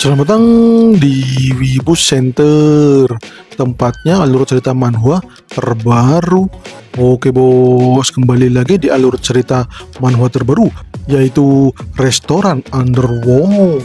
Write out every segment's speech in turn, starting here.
Selamat datang di Wibu Center Tempatnya alur cerita manhwa terbaru Oke bos, kembali lagi di alur cerita manhwa terbaru Yaitu Restoran Underworld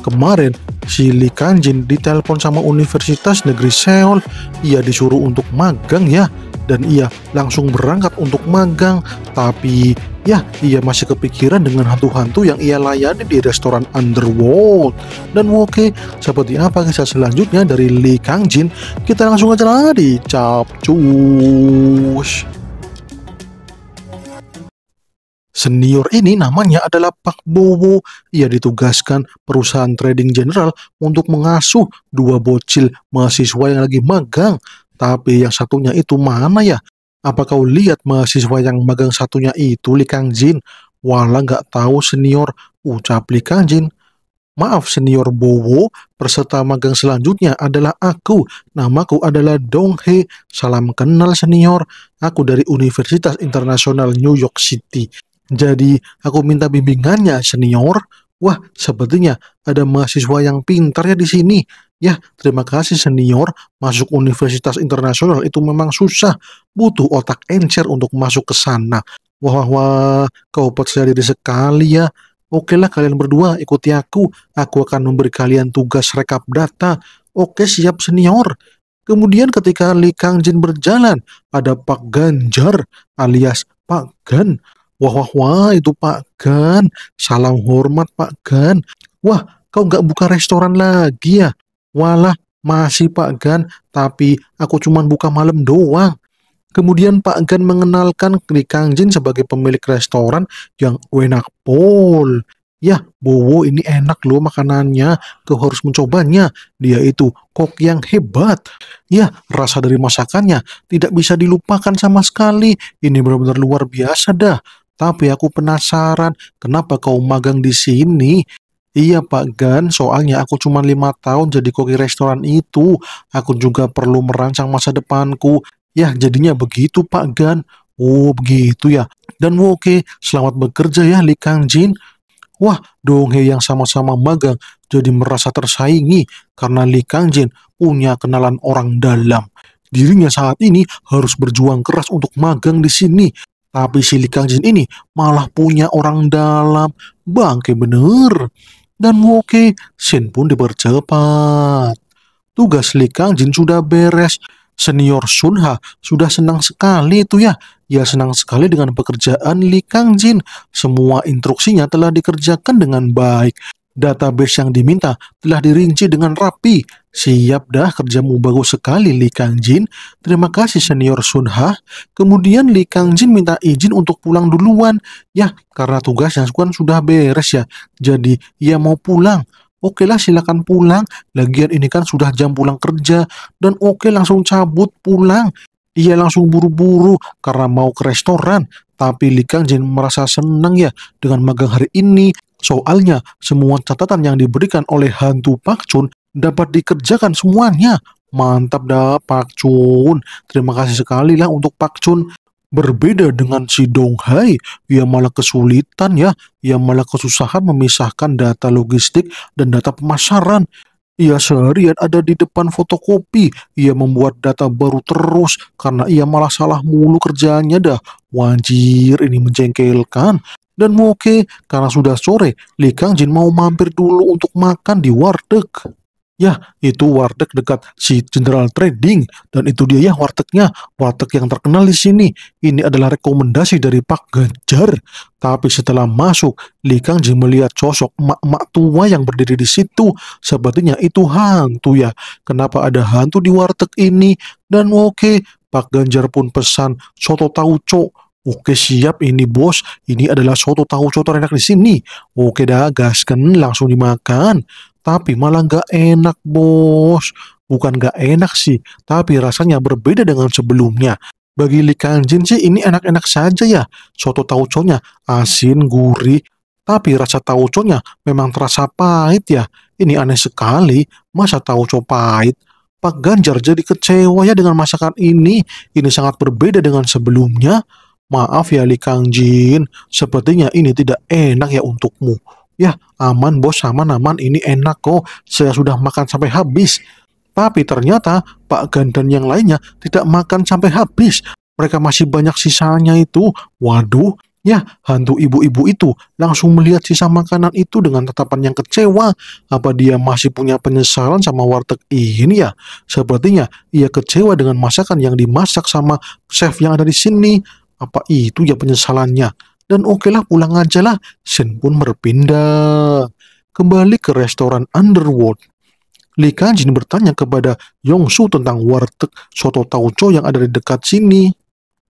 Kemarin si Lee Kanjin ditelepon sama Universitas Negeri Seoul Ia disuruh untuk magang ya dan ia langsung berangkat untuk magang. Tapi ya, ia masih kepikiran dengan hantu-hantu yang ia layani di restoran Underworld. Dan oke, seperti apa kisah selanjutnya dari Lee Kang Jin? Kita langsung aja di Capcus. Senior ini namanya adalah Pak Bowo. Ia ditugaskan perusahaan trading general untuk mengasuh dua bocil mahasiswa yang lagi magang. Tapi yang satunya itu mana ya? Apa kau lihat mahasiswa yang magang satunya itu Li Kang Jin? Wala nggak tahu senior, ucap Li Kang Jin. Maaf senior Bowo, peserta magang selanjutnya adalah aku. Namaku adalah Dong He. Salam kenal senior. Aku dari Universitas Internasional New York City. Jadi aku minta bimbingannya senior. Wah, sepertinya ada mahasiswa yang pintar ya di sini. Ya, terima kasih senior, masuk universitas internasional itu memang susah, butuh otak encer untuk masuk ke sana. Wah, wah, wah, kau percaya diri sekali ya. Oke lah kalian berdua, ikuti aku. Aku akan memberi kalian tugas rekap data. Oke, siap senior. Kemudian ketika Li Kang Jin berjalan, ada Pak Ganjar alias Pak Gan. Wah, wah, wah, itu Pak Gan. Salam hormat Pak Gan. Wah, kau nggak buka restoran lagi ya? Walah, masih Pak Gan, tapi aku cuma buka malam doang. Kemudian Pak Gan mengenalkan Li Jin sebagai pemilik restoran yang enak pol. Ya, Bowo ini enak loh makanannya, kau harus mencobanya. Dia itu kok yang hebat. Ya, rasa dari masakannya tidak bisa dilupakan sama sekali. Ini benar-benar luar biasa dah. Tapi aku penasaran, kenapa kau magang di sini? Iya Pak Gan, soalnya aku cuma lima tahun jadi koki restoran itu. Aku juga perlu merancang masa depanku. Ya, jadinya begitu Pak Gan. Oh, begitu ya. Dan oke, okay. selamat bekerja ya Li Kang Jin. Wah, Donghe yang sama-sama magang jadi merasa tersaingi karena Li Kang Jin punya kenalan orang dalam. Dirinya saat ini harus berjuang keras untuk magang di sini. Tapi si Li Kang Jin ini malah punya orang dalam. Bangke bener dan Woke Shin pun dipercepat. Tugas Li Kang Jin sudah beres. Senior Sun Ha sudah senang sekali itu ya. Ia senang sekali dengan pekerjaan Li Kang Jin. Semua instruksinya telah dikerjakan dengan baik. Database yang diminta telah dirinci dengan rapi. Siap dah kerjamu bagus sekali Li Kang Jin Terima kasih senior Sun Ha. Kemudian Li Kang Jin minta izin untuk pulang duluan. Ya, karena tugasnya kan sudah beres ya. Jadi, ia mau pulang. Oke lah silakan pulang, lagian ini kan sudah jam pulang kerja, dan oke langsung cabut pulang. Ia langsung buru-buru karena mau ke restoran. Tapi Li Kang Jin merasa senang ya dengan magang hari ini Soalnya, semua catatan yang diberikan oleh hantu Pak Chun dapat dikerjakan semuanya. Mantap dah Pak Chun. Terima kasih sekali lah untuk Pak Chun. Berbeda dengan si Dong Hai, ia malah kesulitan ya, ia malah kesusahan memisahkan data logistik dan data pemasaran. Ia seharian ada di depan fotokopi, ia membuat data baru terus karena ia malah salah mulu kerjanya dah. Wajir ini menjengkelkan, dan Moke, karena sudah sore, Li Kang Jin mau mampir dulu untuk makan di warteg. Ya, itu warteg dekat si General Trading dan itu dia ya wartegnya, warteg yang terkenal di sini. Ini adalah rekomendasi dari Pak Ganjar. Tapi setelah masuk, Li Kang Jin melihat sosok mak-mak tua yang berdiri di situ. Sepertinya itu hantu ya. Kenapa ada hantu di warteg ini? Dan oke, Pak Ganjar pun pesan soto tauco Oke siap ini bos, ini adalah soto tahu soto enak di sini. Oke dah gaskan langsung dimakan. Tapi malah nggak enak bos. Bukan nggak enak sih, tapi rasanya berbeda dengan sebelumnya. Bagi Li Jin sih ini enak-enak saja ya. Soto tahu tauconya asin, gurih, tapi rasa tahu tauconya memang terasa pahit ya. Ini aneh sekali, masa tauco pahit? Pak Ganjar jadi kecewa ya dengan masakan ini. Ini sangat berbeda dengan sebelumnya. Maaf ya Li Kang Jin, sepertinya ini tidak enak ya untukmu. Ya, aman bos, sama aman, ini enak kok. Saya sudah makan sampai habis. Tapi ternyata Pak Gan dan yang lainnya tidak makan sampai habis. Mereka masih banyak sisanya itu. Waduh, ya hantu ibu-ibu itu langsung melihat sisa makanan itu dengan tatapan yang kecewa. Apa dia masih punya penyesalan sama warteg ini ya? Sepertinya ia kecewa dengan masakan yang dimasak sama chef yang ada di sini. Apa itu ya penyesalannya? Dan okelah pulang ajalah, Shen pun berpindah kembali ke restoran Underworld. Li Kanjin bertanya kepada Yongsu tentang warteg soto tauco yang ada di dekat sini.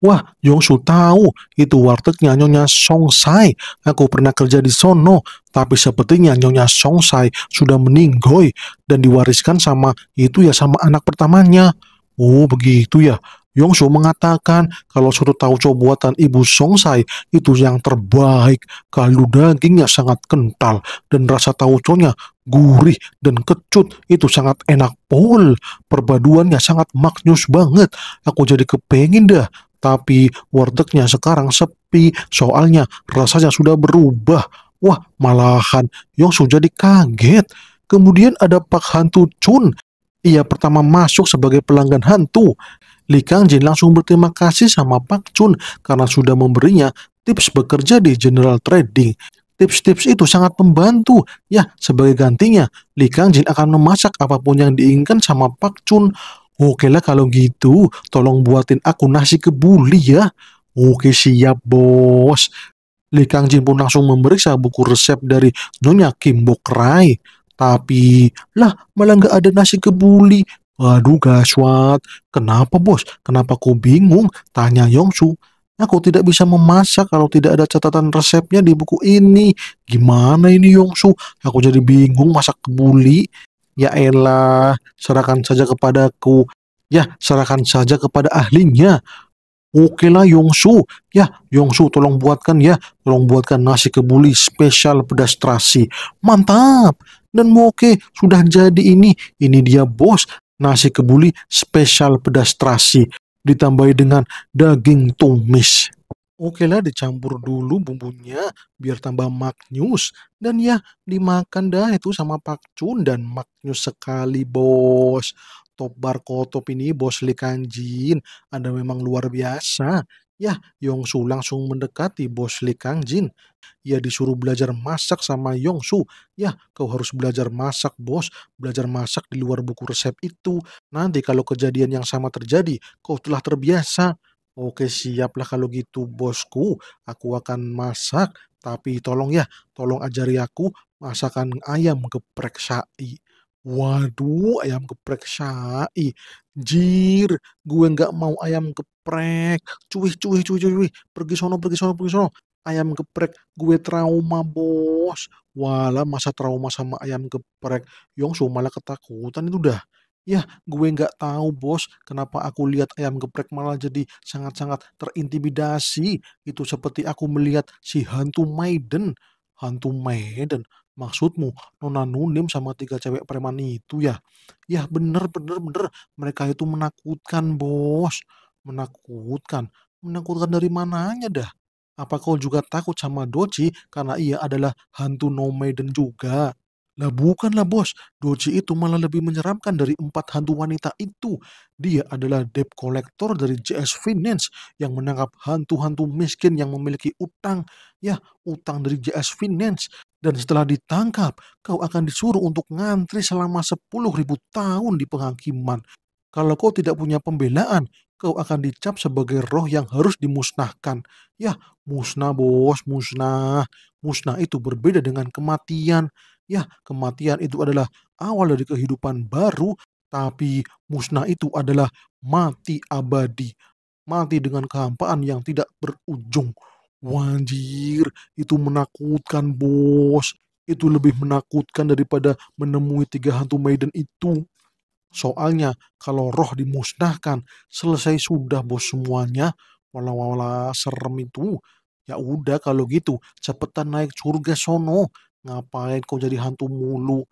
Wah, Yongsu tahu itu wartegnya Nyonya Song Sai. Aku pernah kerja di sono, tapi sepertinya Nyonya Song Sai sudah meninggoy dan diwariskan sama itu ya sama anak pertamanya. Oh, begitu ya. Yongsu mengatakan kalau soto tauco buatan ibu Songsai itu yang terbaik. Kaldu dagingnya sangat kental dan rasa tauconya gurih dan kecut itu sangat enak pol. Perpaduannya sangat maknyus banget. Aku jadi kepengin dah. Tapi wartegnya sekarang sepi soalnya rasanya sudah berubah. Wah malahan Yongsu jadi kaget. Kemudian ada Pak Hantu Chun. Ia pertama masuk sebagai pelanggan hantu. Li Kangjin langsung berterima kasih sama Pak Chun karena sudah memberinya tips bekerja di General Trading. Tips-tips itu sangat membantu. Ya, sebagai gantinya, Li Kangjin akan memasak apapun yang diinginkan sama Pak Chun. Oke lah kalau gitu, tolong buatin aku nasi kebuli ya. Oke siap bos. Li Kangjin pun langsung memeriksa buku resep dari Nyonya Kim Bok Rai. Tapi, lah malah gak ada nasi kebuli. Waduh Gaswat, kenapa bos? Kenapa kau bingung? Tanya Yongsu. Aku tidak bisa memasak kalau tidak ada catatan resepnya di buku ini. Gimana ini Yongsu? Aku jadi bingung masak kebuli. Ya elah, serahkan saja kepadaku. Ya, serahkan saja kepada ahlinya. Oke lah Yongsu, ya Yongsu tolong buatkan ya, tolong buatkan nasi kebuli spesial pedas terasi. Mantap. Dan oke, sudah jadi ini. Ini dia bos, nasi kebuli spesial pedas terasi ditambahi dengan daging tumis. Oke lah dicampur dulu bumbunya biar tambah maknyus dan ya dimakan dah itu sama pak cun dan maknyus sekali bos. Top bar kotop ini bos Likanjin Anda memang luar biasa. Ya, Yong Su langsung mendekati bos Li Kang Jin. Ia disuruh belajar masak sama Yong Su. Ya, kau harus belajar masak, bos. Belajar masak di luar buku resep itu. Nanti kalau kejadian yang sama terjadi, kau telah terbiasa. Oke, siaplah kalau gitu, bosku. Aku akan masak, tapi tolong ya, tolong ajari aku masakan ayam geprek syai. Waduh, ayam geprek syai. Jir, gue nggak mau ayam geprek geprek, cuih cuih cuih cuih, pergi sono pergi sono pergi sono. Ayam geprek, gue trauma bos. Wala masa trauma sama ayam geprek, Yongsu malah ketakutan itu dah. Ya, gue nggak tahu bos, kenapa aku lihat ayam geprek malah jadi sangat-sangat terintimidasi. Itu seperti aku melihat si hantu Maiden. Hantu Maiden, maksudmu Nona Nunim sama tiga cewek preman itu ya? Ya bener, bener, bener, mereka itu menakutkan bos. Menakutkan? Menakutkan dari mananya dah? Apa kau juga takut sama Doji karena ia adalah hantu no maiden juga? Lah bukanlah bos, Doji itu malah lebih menyeramkan dari empat hantu wanita itu. Dia adalah debt collector dari JS Finance yang menangkap hantu-hantu miskin yang memiliki utang. Ya, utang dari JS Finance. Dan setelah ditangkap, kau akan disuruh untuk ngantri selama 10.000 tahun di penghakiman. Kalau kau tidak punya pembelaan, kau akan dicap sebagai roh yang harus dimusnahkan. Ya, musnah bos, musnah. Musnah itu berbeda dengan kematian. Ya, kematian itu adalah awal dari kehidupan baru, tapi musnah itu adalah mati abadi. Mati dengan kehampaan yang tidak berujung. Wajir, itu menakutkan bos. Itu lebih menakutkan daripada menemui tiga hantu Maiden itu. Soalnya kalau roh dimusnahkan, selesai sudah bos semuanya. walau wala serem itu. Ya udah kalau gitu, cepetan naik surga sono. Ngapain kau jadi hantu mulu?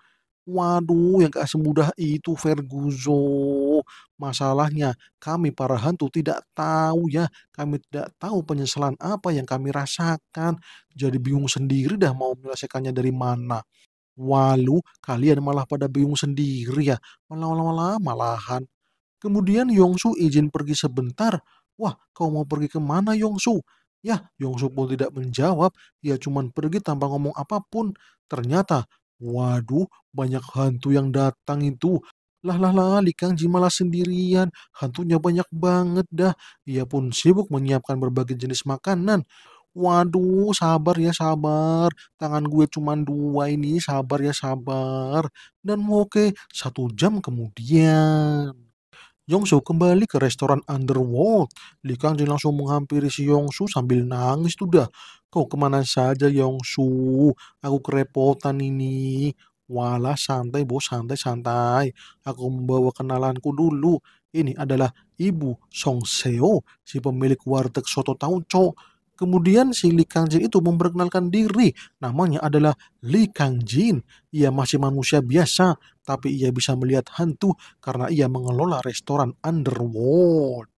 Waduh, yang gak semudah itu Verguzo. Masalahnya, kami para hantu tidak tahu ya. Kami tidak tahu penyesalan apa yang kami rasakan. Jadi bingung sendiri dah mau menyelesaikannya dari mana. Walu, kalian malah pada bingung sendiri ya. Malah, malah, malah, malahan. Kemudian Yongsu izin pergi sebentar. Wah, kau mau pergi kemana Yongsu? Ya, Yongsu pun tidak menjawab. Ia cuma pergi tanpa ngomong apapun. Ternyata, waduh, banyak hantu yang datang itu. Lah lah lah, Li Kangji malah sendirian. Hantunya banyak banget dah. Ia pun sibuk menyiapkan berbagai jenis makanan. Waduh, sabar ya sabar. Tangan gue cuma dua ini, sabar ya sabar. Dan oke, satu jam kemudian. Yongsu kembali ke restoran Underworld. Li Kangjeng langsung menghampiri si Yongsu sambil nangis tuh dah. Kau kemana saja Yongsu? Aku kerepotan ini. Walah santai bos, santai-santai. Aku membawa kenalanku dulu. Ini adalah Ibu Song Seo, si pemilik warteg Soto Tauco. Kemudian si Li Kangjin itu memperkenalkan diri. Namanya adalah Li Kangjin. Ia masih manusia biasa, tapi ia bisa melihat hantu karena ia mengelola restoran Underworld.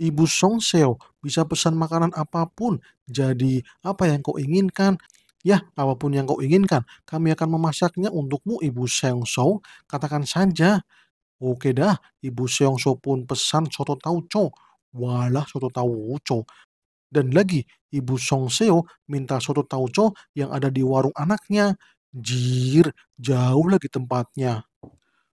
Ibu Song Seo bisa pesan makanan apapun. Jadi apa yang kau inginkan? Ya, apapun yang kau inginkan, kami akan memasaknya untukmu, Ibu Seong Seo. Katakan saja. Oke dah, Ibu Seong Seo pun pesan soto tauco. Walah soto tauco. Dan lagi, ibu Song Seo minta soto tauco yang ada di warung anaknya. Jir, jauh lagi tempatnya.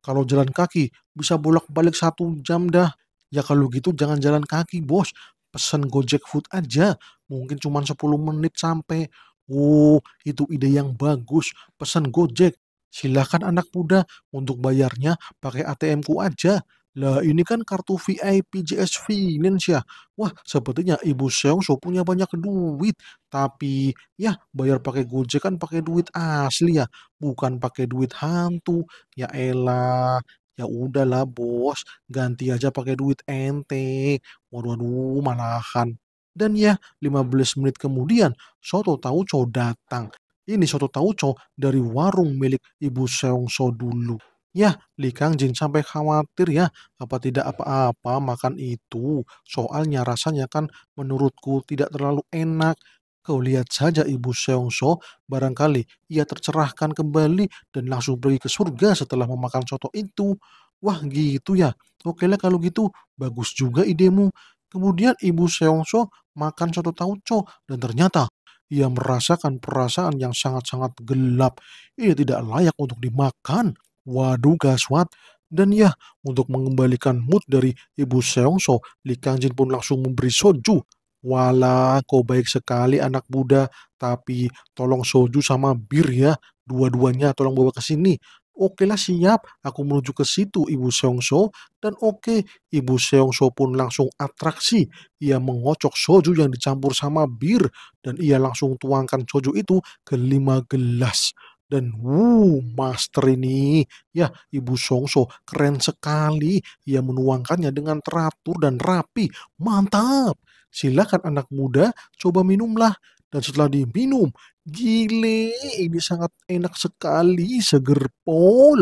Kalau jalan kaki, bisa bolak-balik satu jam dah. Ya kalau gitu jangan jalan kaki, bos. Pesan Gojek Food aja. Mungkin cuma 10 menit sampai. Oh, itu ide yang bagus. Pesan Gojek. Silahkan anak muda untuk bayarnya pakai ATM-ku aja. Lah ini kan kartu VIP JS Finance ya. Wah sepertinya Ibu Seong So punya banyak duit. Tapi ya bayar pakai Gojek kan pakai duit asli ya. Bukan pakai duit hantu. Ya Ella Ya udahlah bos, ganti aja pakai duit ente. Waduh, waduh malahan. Dan ya, 15 menit kemudian, Soto Tauco datang. Ini Soto Tauco dari warung milik Ibu Seong So dulu. Ya, Li Kang Jin sampai khawatir ya, apa tidak apa-apa makan itu. Soalnya rasanya kan menurutku tidak terlalu enak. Kau lihat saja Ibu Seong So, barangkali ia tercerahkan kembali dan langsung pergi ke surga setelah memakan soto itu. Wah gitu ya, oke lah kalau gitu, bagus juga idemu. Kemudian Ibu Seong So makan soto tauco dan ternyata ia merasakan perasaan yang sangat-sangat gelap. Ia tidak layak untuk dimakan. Waduh gaswat. Dan ya, untuk mengembalikan mood dari Ibu Seongso, Li Kangjin pun langsung memberi soju. Wala, kau baik sekali anak muda, tapi tolong soju sama bir ya. Dua-duanya tolong bawa ke sini. Oke lah siap, aku menuju ke situ Ibu Seongso. Dan oke, Ibu Seongso pun langsung atraksi. Ia mengocok soju yang dicampur sama bir. Dan ia langsung tuangkan soju itu ke lima gelas dan wuh master ini ya Ibu Songso keren sekali ia menuangkannya dengan teratur dan rapi mantap silakan anak muda coba minumlah dan setelah diminum gile ini sangat enak sekali seger pol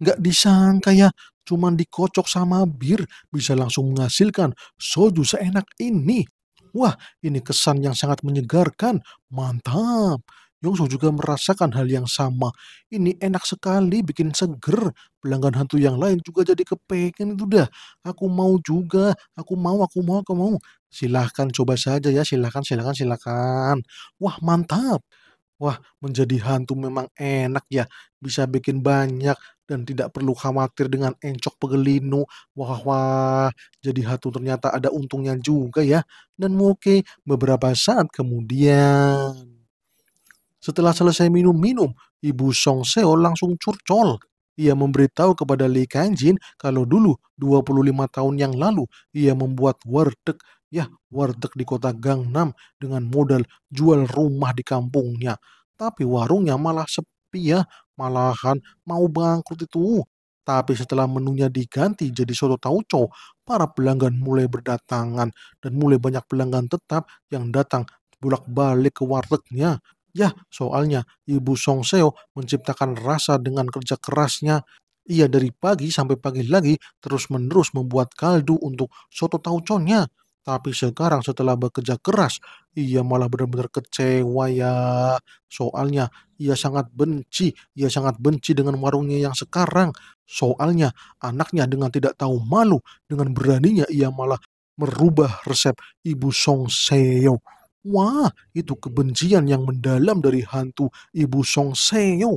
nggak disangka ya cuman dikocok sama bir bisa langsung menghasilkan soju seenak ini Wah, ini kesan yang sangat menyegarkan. Mantap. Yongso juga merasakan hal yang sama. Ini enak sekali, bikin seger. Pelanggan hantu yang lain juga jadi kepengen itu dah. Aku mau juga, aku mau, aku mau, aku mau. Silahkan coba saja ya, silahkan, silahkan, silahkan. Wah mantap. Wah, menjadi hantu memang enak ya. Bisa bikin banyak dan tidak perlu khawatir dengan encok pegelinu. Wah, wah, jadi hantu ternyata ada untungnya juga ya. Dan oke, beberapa saat kemudian. Setelah selesai minum-minum, ibu Song Seo langsung curcol. Ia memberitahu kepada Lee Jin kalau dulu 25 tahun yang lalu ia membuat warteg, ya warteg di kota Gangnam dengan modal jual rumah di kampungnya. Tapi warungnya malah sepi ya, malahan mau bangkrut itu. Tapi setelah menunya diganti jadi soto tauco, para pelanggan mulai berdatangan dan mulai banyak pelanggan tetap yang datang bolak-balik ke wartegnya. Ya, soalnya Ibu Song Seo menciptakan rasa dengan kerja kerasnya. Ia dari pagi sampai pagi lagi terus-menerus membuat kaldu untuk soto tauconnya. Tapi sekarang setelah bekerja keras, ia malah benar-benar kecewa ya. Soalnya ia sangat benci, ia sangat benci dengan warungnya yang sekarang. Soalnya anaknya dengan tidak tahu malu, dengan beraninya ia malah merubah resep Ibu Song Seo. Wah, itu kebencian yang mendalam dari hantu Ibu Song Seo.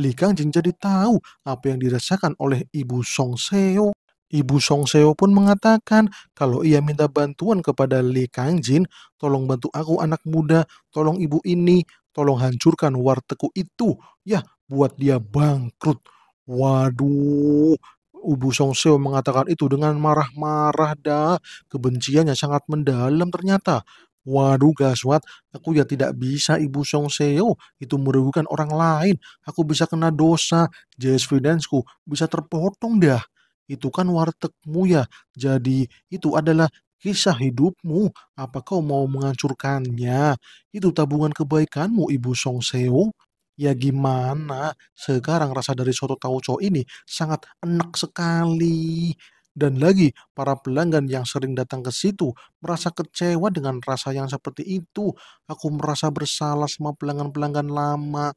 Li Jin jadi tahu apa yang dirasakan oleh Ibu Song Seo. Ibu Song Seo pun mengatakan kalau ia minta bantuan kepada Li Jin. tolong bantu aku anak muda, tolong ibu ini, tolong hancurkan wartegku itu, ya buat dia bangkrut. Waduh, Ibu Song Seo mengatakan itu dengan marah-marah dah. Kebenciannya sangat mendalam ternyata. Waduh Gaswat, aku ya tidak bisa Ibu Song Seo, itu merugikan orang lain. Aku bisa kena dosa, jazz freelance bisa terpotong dah. Itu kan wartegmu ya, jadi itu adalah kisah hidupmu. Apa kau mau menghancurkannya? Itu tabungan kebaikanmu Ibu Song Seo. Ya gimana, sekarang rasa dari soto tauco ini sangat enak sekali. Dan lagi, para pelanggan yang sering datang ke situ merasa kecewa dengan rasa yang seperti itu. Aku merasa bersalah sama pelanggan-pelanggan lama.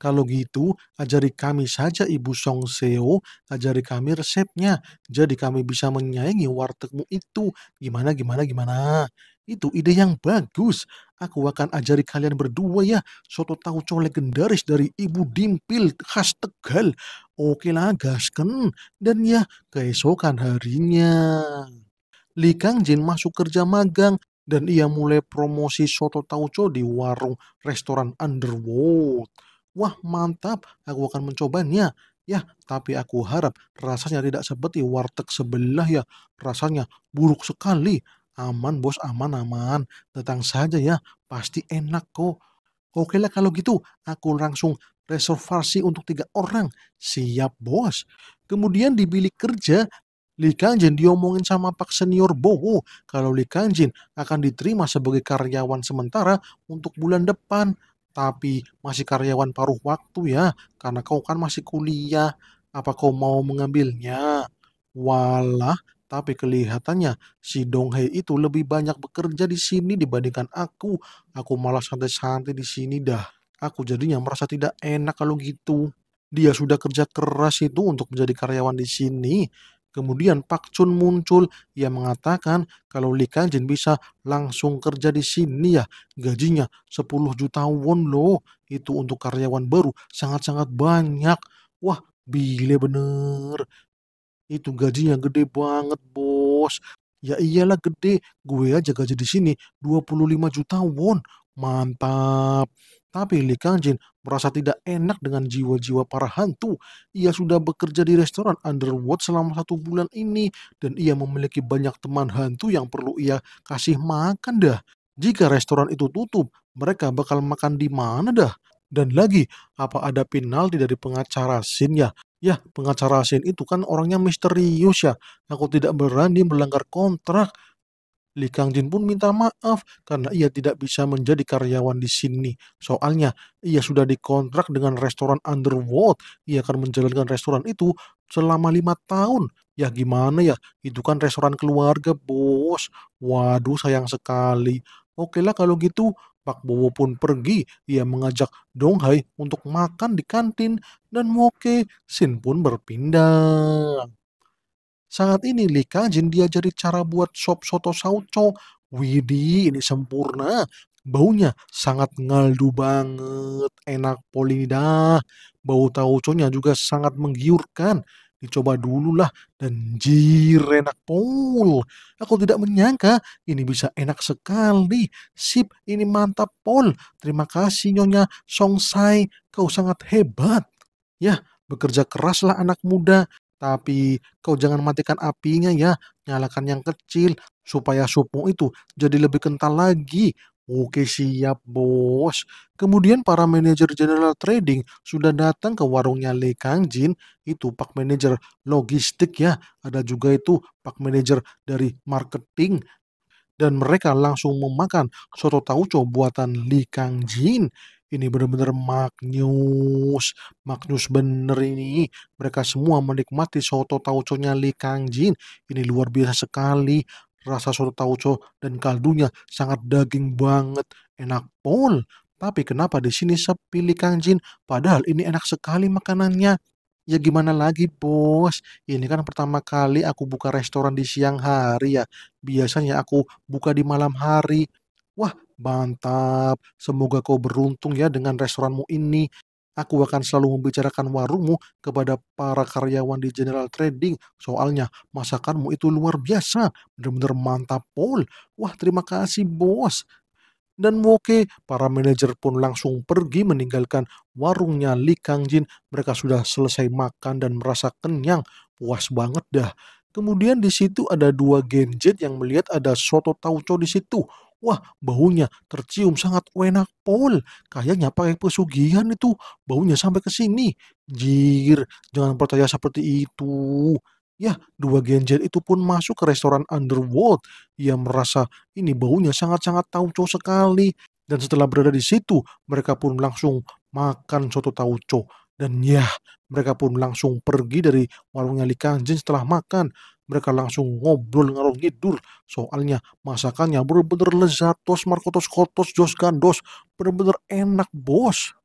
Kalau gitu, ajari kami saja Ibu Song Seo, ajari kami resepnya. Jadi kami bisa menyaingi wartegmu itu. Gimana, gimana, gimana. Itu ide yang bagus. Aku akan ajari kalian berdua ya. Soto tauco legendaris dari Ibu Dimpil khas Tegal. Oke lah, gasken. Dan ya, keesokan harinya. Li Kang Jin masuk kerja magang dan ia mulai promosi soto tauco di warung restoran Underwood. Wah mantap, aku akan mencobanya. Ya, tapi aku harap rasanya tidak seperti warteg sebelah ya. Rasanya buruk sekali. Aman bos, aman, aman. Datang saja ya, pasti enak kok. Oke lah kalau gitu, aku langsung reservasi untuk tiga orang. Siap bos. Kemudian di bilik kerja, Li Kanjin diomongin sama Pak Senior Bowo kalau Li Kanjin akan diterima sebagai karyawan sementara untuk bulan depan. Tapi masih karyawan paruh waktu ya, karena kau kan masih kuliah. Apa kau mau mengambilnya? Walah, tapi kelihatannya si Donghei itu lebih banyak bekerja di sini dibandingkan aku. Aku malah santai-santai di sini dah. Aku jadinya merasa tidak enak kalau gitu. Dia sudah kerja keras itu untuk menjadi karyawan di sini. Kemudian Pak Chun muncul, ia mengatakan kalau Lee Jin bisa langsung kerja di sini ya, gajinya 10 juta won loh. Itu untuk karyawan baru sangat-sangat banyak. Wah, bile bener. Itu gajinya gede banget, Bos. Ya iyalah gede. Gue aja gaji di sini 25 juta won. Mantap. Tapi Li Jin merasa tidak enak dengan jiwa-jiwa para hantu. Ia sudah bekerja di restoran Underwood selama satu bulan ini dan ia memiliki banyak teman hantu yang perlu ia kasih makan dah. Jika restoran itu tutup, mereka bakal makan di mana dah? Dan lagi, apa ada penalti dari pengacara Shin ya? Ya, pengacara Shane itu kan orangnya misterius ya. Aku tidak berani melanggar kontrak. Li Kang Jin pun minta maaf karena ia tidak bisa menjadi karyawan di sini. Soalnya, ia sudah dikontrak dengan restoran Underworld. Ia akan menjalankan restoran itu selama lima tahun. Ya gimana ya, itu kan restoran keluarga, bos. Waduh, sayang sekali. Oke lah kalau gitu, Pak Bowo pun pergi. dia mengajak Dong Hai untuk makan di kantin dan Moke Sin pun berpindah. Saat ini Li Kajin diajari cara buat sop soto sauco. Widih, ini sempurna. Baunya sangat ngaldu banget, enak polindah. Bau tauconya juga sangat menggiurkan. Dicoba lah dan jir enak Pol. Aku tidak menyangka ini bisa enak sekali. Sip, ini mantap Pol. Terima kasih Nyonya Song Songsai, kau sangat hebat. Ya, bekerja keraslah anak muda. Tapi kau jangan matikan apinya ya, nyalakan yang kecil supaya supung itu jadi lebih kental lagi. Oke siap bos. Kemudian para manajer general trading sudah datang ke warungnya Le Kang Jin. Itu pak manajer logistik ya. Ada juga itu pak manajer dari marketing. Dan mereka langsung memakan soto tauco buatan Li Kang Jin. Ini benar-benar maknyus. Maknyus bener ini. Mereka semua menikmati soto tauconya Li Kang Jin. Ini luar biasa sekali. Rasa soto tauco dan kaldunya sangat daging banget, enak pol. Tapi kenapa di sini sepi Li Jin? Padahal ini enak sekali makanannya. Ya gimana lagi bos, ini kan pertama kali aku buka restoran di siang hari ya. Biasanya aku buka di malam hari. Wah mantap, semoga kau beruntung ya dengan restoranmu ini. Aku akan selalu membicarakan warungmu kepada para karyawan di General Trading. Soalnya masakanmu itu luar biasa. Benar-benar mantap, Paul. Wah, terima kasih, bos. Dan Woke, para manajer pun langsung pergi meninggalkan warungnya Li Kang Jin. Mereka sudah selesai makan dan merasa kenyang. Puas banget dah. Kemudian di situ ada dua genjet yang melihat ada soto tauco di situ. Wah, baunya tercium sangat enak, Paul. Kayaknya pakai pesugihan itu, baunya sampai ke sini. Jir, jangan percaya seperti itu. Ya, dua genjer itu pun masuk ke restoran Underworld. Ia merasa ini baunya sangat-sangat tauco sekali. Dan setelah berada di situ, mereka pun langsung makan soto tauco. Dan ya, mereka pun langsung pergi dari warungnya Likanjin setelah makan. Mereka langsung ngobrol ngarong tidur. Soalnya masakannya bener-bener lezat Tos markotos, kotos, jos, gandos. Bener-bener enak bos.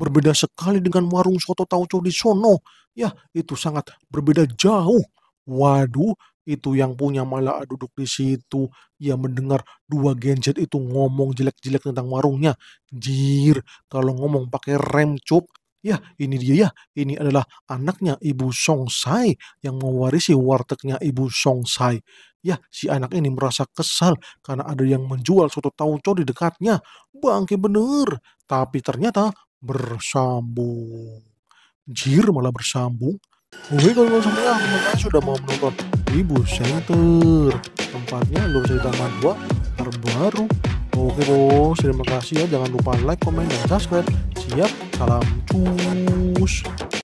Berbeda sekali dengan warung soto tauco di sono. Ya, itu sangat berbeda jauh. Waduh, itu yang punya malah duduk di situ. Ia mendengar dua genjet itu ngomong jelek-jelek tentang warungnya. Jir, kalau ngomong pakai rem cuk, Ya, ini dia ya. Ini adalah anaknya Ibu Song Sai yang mewarisi wartegnya Ibu Song Sai. Ya, si anak ini merasa kesal karena ada yang menjual soto tauco di dekatnya. Bangke bener. Tapi ternyata bersambung. Jir malah bersambung. Oke kalau kawan semua, terima sudah mau menonton Ibu Center. Tempatnya lur Taman manhwa terbaru Oke bos, terima kasih ya. Jangan lupa like, comment, dan subscribe. Siap, salam cus.